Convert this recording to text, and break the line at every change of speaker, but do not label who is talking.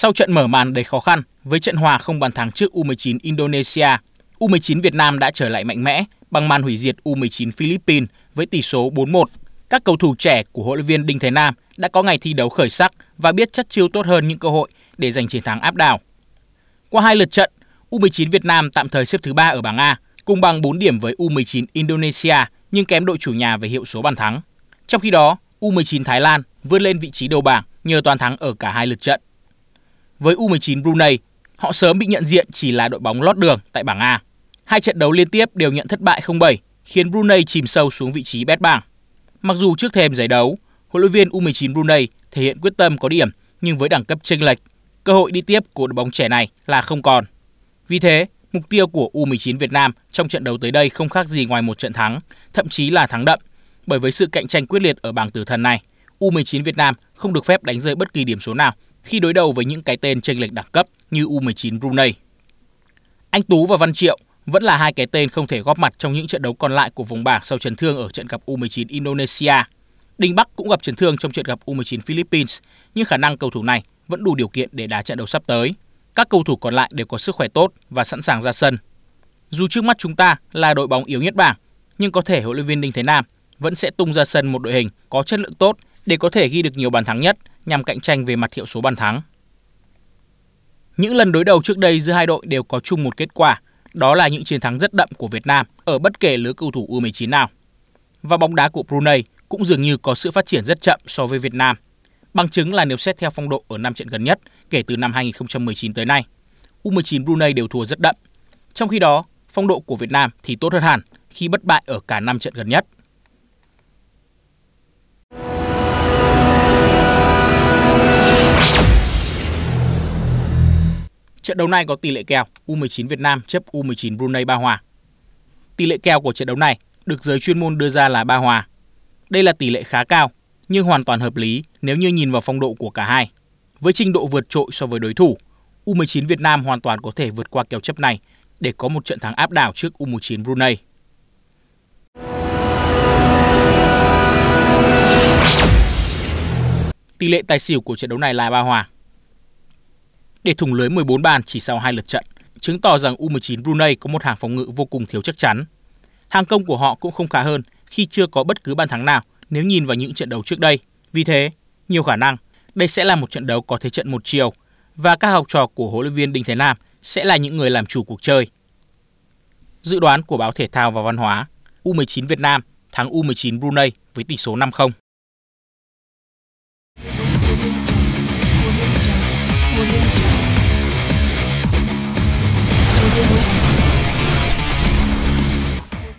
Sau trận mở màn đầy khó khăn, với trận hòa không bàn thắng trước U19 Indonesia, U19 Việt Nam đã trở lại mạnh mẽ bằng màn hủy diệt U19 Philippines với tỷ số 4-1. Các cầu thủ trẻ của huấn luyện viên Đinh Thế Nam đã có ngày thi đấu khởi sắc và biết chất chiêu tốt hơn những cơ hội để giành chiến thắng áp đảo. Qua hai lượt trận, U19 Việt Nam tạm thời xếp thứ 3 ở bảng A, cùng bằng 4 điểm với U19 Indonesia nhưng kém đội chủ nhà về hiệu số bàn thắng. Trong khi đó, U19 Thái Lan vươn lên vị trí đầu bảng nhờ toàn thắng ở cả hai lượt trận. Với U19 Brunei, họ sớm bị nhận diện chỉ là đội bóng lót đường tại bảng A. Hai trận đấu liên tiếp đều nhận thất bại 0-7, khiến Brunei chìm sâu xuống vị trí bét bảng. Mặc dù trước thềm giải đấu, huấn luyện viên U19 Brunei thể hiện quyết tâm có điểm, nhưng với đẳng cấp chênh lệch cơ hội đi tiếp của đội bóng trẻ này là không còn. Vì thế, mục tiêu của U19 Việt Nam trong trận đấu tới đây không khác gì ngoài một trận thắng, thậm chí là thắng đậm, bởi với sự cạnh tranh quyết liệt ở bảng tử thần này, U19 Việt Nam không được phép đánh rơi bất kỳ điểm số nào khi đối đầu với những cái tên chênh lệch đẳng cấp như U19 Brunei. Anh Tú và Văn Triệu vẫn là hai cái tên không thể góp mặt trong những trận đấu còn lại của vùng bảng sau chấn thương ở trận gặp U19 Indonesia. Đinh Bắc cũng gặp chấn thương trong trận gặp U19 Philippines, nhưng khả năng cầu thủ này vẫn đủ điều kiện để đá trận đấu sắp tới. Các cầu thủ còn lại đều có sức khỏe tốt và sẵn sàng ra sân. Dù trước mắt chúng ta là đội bóng yếu nhất bảng, nhưng có thể huấn luyện viên Đinh Thế Nam vẫn sẽ tung ra sân một đội hình có chất lượng tốt để có thể ghi được nhiều bàn thắng nhất nhằm cạnh tranh về mặt hiệu số bàn thắng. Những lần đối đầu trước đây giữa hai đội đều có chung một kết quả, đó là những chiến thắng rất đậm của Việt Nam ở bất kể lứa cầu thủ U19 nào. Và bóng đá của Brunei cũng dường như có sự phát triển rất chậm so với Việt Nam – Bằng chứng là nếu xét theo phong độ ở 5 trận gần nhất kể từ năm 2019 tới nay, U19 Brunei đều thua rất đậm. Trong khi đó, phong độ của Việt Nam thì tốt hơn hẳn khi bất bại ở cả 5 trận gần nhất. Trận đấu này có tỷ lệ kèo U19 Việt Nam chấp U19 Brunei 3 hòa. Tỷ lệ kèo của trận đấu này được giới chuyên môn đưa ra là 3 hòa. Đây là tỷ lệ khá cao nhưng hoàn toàn hợp lý nếu như nhìn vào phong độ của cả hai. Với trình độ vượt trội so với đối thủ, U19 Việt Nam hoàn toàn có thể vượt qua kèo chấp này để có một trận thắng áp đảo trước U19 Brunei. Tỷ lệ tài xỉu của trận đấu này là ba hòa. Để thủng lưới 14 bàn chỉ sau hai lượt trận, chứng tỏ rằng U19 Brunei có một hàng phòng ngự vô cùng thiếu chắc chắn. Hàng công của họ cũng không khá hơn khi chưa có bất cứ bàn thắng nào nếu nhìn vào những trận đấu trước đây. Vì thế, nhiều khả năng đây sẽ là một trận đấu có thế trận một chiều và các học trò của huấn luyện viên Đinh Thế Nam sẽ là những người làm chủ cuộc chơi. Dự đoán của báo thể thao và văn hóa U19 Việt Nam thắng U19 Brunei với tỷ số 5-0.